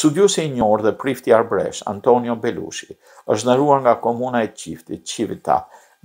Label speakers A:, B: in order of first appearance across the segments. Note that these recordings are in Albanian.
A: Studiusi i njërë dhe prifti arbresh, Antonio Belushi, është nëruar nga komuna e qifti, qivita,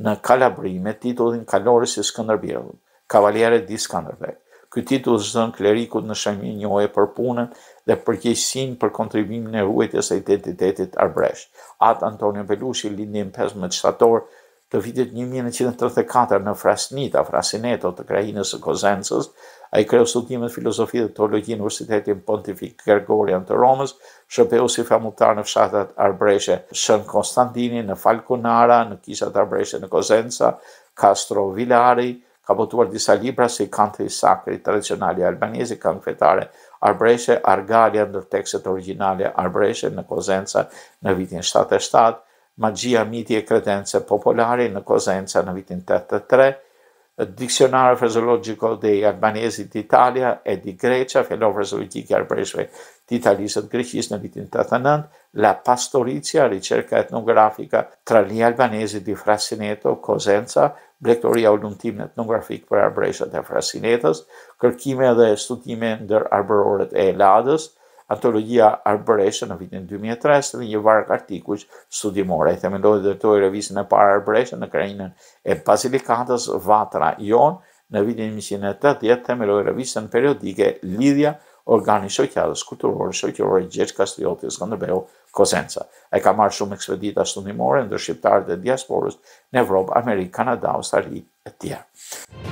A: në kalabri me titullin kalorës i Skanderbjeru, kavaljere di Skanderbjeru. Ky titull është dhënë klerikut në shënjë një për punën dhe për qejsin për kontribuimin e ruajtjes së identitetit arbresh. At Antonio Belushi lindi në 15 shtator të vitit 1934 në Frasnita, Frasineto të Krajinës e Kozensës, a i kreu studimet filozofi dhe teologi në Universitetin Pontifik Gregorian të Romës, shëpeu si famutar në fshatat Arbreshe, Shën Konstantini, në Falkunara, në Kishat Arbreshe, në Kozensa, Castro Vilari, ka botuar disa libra se i kante i sakri, tradicionali albanesi, kante fetare Arbreshe, Argalia, në tekset originale Arbreshe, në Kozensa, në vitin 77, magjia miti e kredence popolare në Kozenca në vitin 83, Diksionario frazologico dei albanesi d'Italia e di Grecia, fenomeno frezologiki arbreshve d'Italisë të Greqisë në vitin 89, La Pastorizia, ricerca etnografica tra gli albanesi di o Kozenca, Blektoria Ullumtim Etnografik për Arbreshët e Frasinetës, kërkime dhe studime ndër arbëroret e Eladës, antologia Arbëreshe në vitin 2003 dhe një varg artikuj studimore. I themendoj dhe tojë revisin e parë Arbëreshe në krejnën e Basilikatës Vatra Ion në vitin 1980 dhe revisin periodike Lidhja Organi Shokjadës Kulturore Shokjore Gjergj Kastrioti Skanderbeo Kosenca. E ka marrë shumë ekspedita studimore në dërshqiptarët e diasporës në Evropë, Amerikë, Kanada, Australi e tjerë.